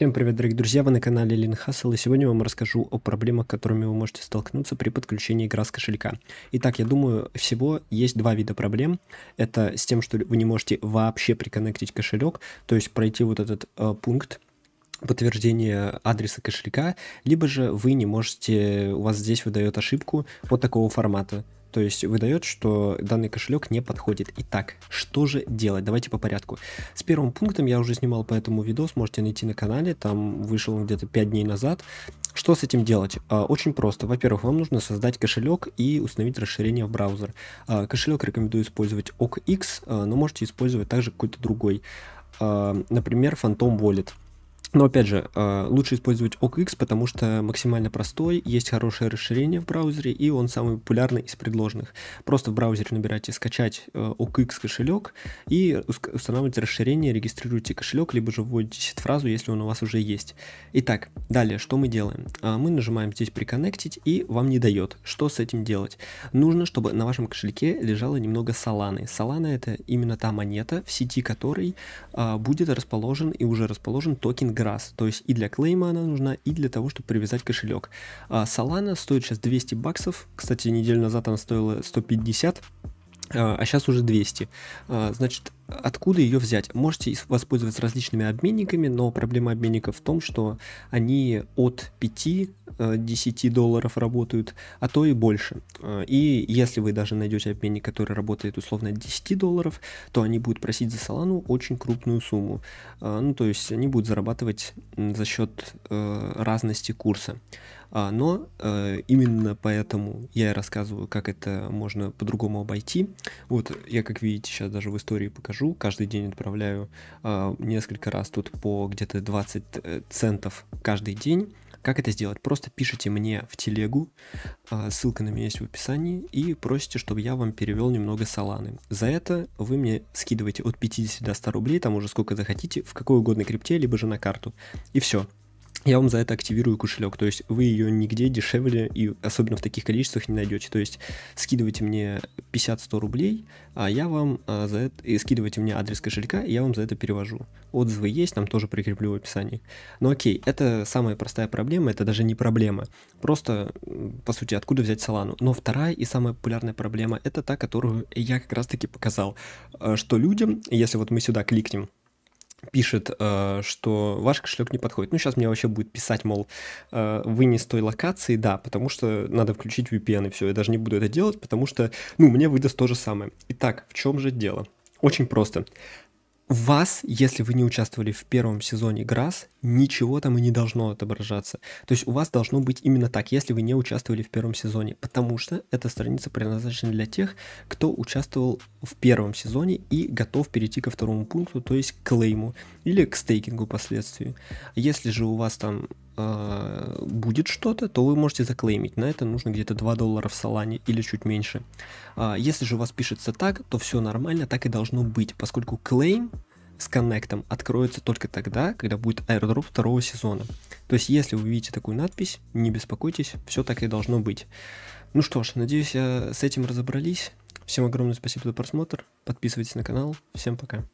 Всем привет, дорогие друзья, вы на канале Лин Хасл, и сегодня я вам расскажу о проблемах, которыми вы можете столкнуться при подключении игра с кошелька. Итак, я думаю, всего есть два вида проблем. Это с тем, что вы не можете вообще приконнектить кошелек, то есть пройти вот этот э, пункт, подтверждение адреса кошелька, либо же вы не можете, у вас здесь выдает ошибку вот такого формата – то есть выдает, что данный кошелек не подходит. Итак, что же делать? Давайте по порядку. С первым пунктом я уже снимал по этому видос, можете найти на канале, там вышел где-то 5 дней назад. Что с этим делать? А, очень просто. Во-первых, вам нужно создать кошелек и установить расширение в браузер. А, кошелек рекомендую использовать OKX, а, но можете использовать также какой-то другой. Например, Phantom Wallet. Но опять же, а, лучше использовать OKX, потому что максимально простой, есть хорошее расширение в браузере, и он самый популярный из предложенных. Просто в браузере набирайте «скачать OKX а, кошелек» и устанавливайте расширение, регистрируйте кошелек, либо же вводите фразу, если он у вас уже есть. Итак, далее, что мы делаем? А, мы нажимаем здесь «приконнектить», и вам не дает. Что с этим делать? Нужно, чтобы на вашем кошельке лежало немного Solana. Solana — это именно та монета, в сети которой будет расположен и уже расположен токен Grass. То есть и для клейма она нужна, и для того, чтобы привязать кошелек. А Solana стоит сейчас 200 баксов. Кстати, неделю назад она стоила 150 а сейчас а уже 200. А, значит, Откуда ее взять? Можете воспользоваться различными обменниками, но проблема обменников в том, что они от 5-10 э, долларов работают, а то и больше. Э, и если вы даже найдете обменник, который работает условно от 10 долларов, то они будут просить за Solana очень крупную сумму. Э, ну, то есть они будут зарабатывать за счет разности курса. Но э, именно поэтому я и рассказываю, как это можно по-другому обойти. Вот я, как видите, сейчас даже в истории покажу хожу, каждый день отправляю э, несколько раз тут по где-то 20 э, центов каждый день. Как это сделать? Просто пишите мне в телегу, а, ссылка на меня есть в описании, и просите, чтобы я вам перевел немного саланы. За это вы мне скидываете от 50 до 100 рублей, там уже сколько захотите, в какой угодно крипте, либо же на карту. И все я вам за это активирую кошелек. То есть вы ее нигде дешевле и особенно в таких количествах не найдете. То есть скидывайте мне 50-100 рублей, а я вам а, за это... И скидывайте мне адрес кошелька, и я вам за это перевожу. Отзывы есть, там тоже прикреплю в описании. Но окей, это самая простая проблема, это даже не проблема. Просто, по сути, откуда взять Солану. Но вторая и самая популярная проблема, это та, которую я как раз-таки показал. Э, что людям, если вот мы сюда кликнем, пишет, э, что ваш кошелек не подходит. Ну, сейчас мне вообще будет писать, мол, э, вы не с той локации, да, потому что надо включить VPN и все. Я даже не буду это делать, потому что, ну, мне выдаст то же самое. Итак, в чем же дело? Очень просто. Вас, если вы не участвовали в первом сезоне ГРАС, ничего там и не должно отображаться. То есть у вас должно быть именно так, если вы не участвовали в первом сезоне, потому что эта страница предназначена для тех, кто участвовал в первом сезоне и готов перейти ко второму пункту, то есть к клейму или к стейкингу последствию. Если же у вас там э, будет что-то, то вы можете заклеймить. На это нужно где-то 2 доллара в салане или чуть меньше. Э, если же у вас пишется так, то все нормально, так и должно быть, поскольку клейм с коннектом откроется только тогда, когда будет аэродроп второго сезона. То есть, если вы видите такую надпись, не беспокойтесь, все так и должно быть. Ну что ж, надеюсь, я с этим разобрались. Всем огромное спасибо за просмотр. Подписывайтесь на канал. Всем пока.